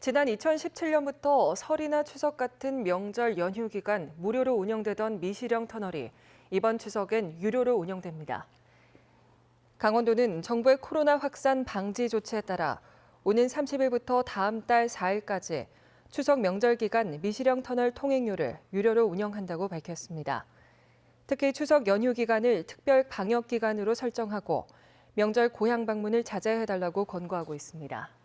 지난 2017년부터 설이나 추석 같은 명절 연휴 기간 무료로 운영되던 미시령 터널이 이번 추석엔 유료로 운영됩니다. 강원도는 정부의 코로나 확산 방지 조치에 따라 오는 30일부터 다음 달 4일까지 추석 명절 기간 미시령 터널 통행료를 유료로 운영한다고 밝혔습니다. 특히 추석 연휴 기간을 특별 방역 기간으로 설정하고 명절 고향 방문을 자제해달라고 권고하고 있습니다.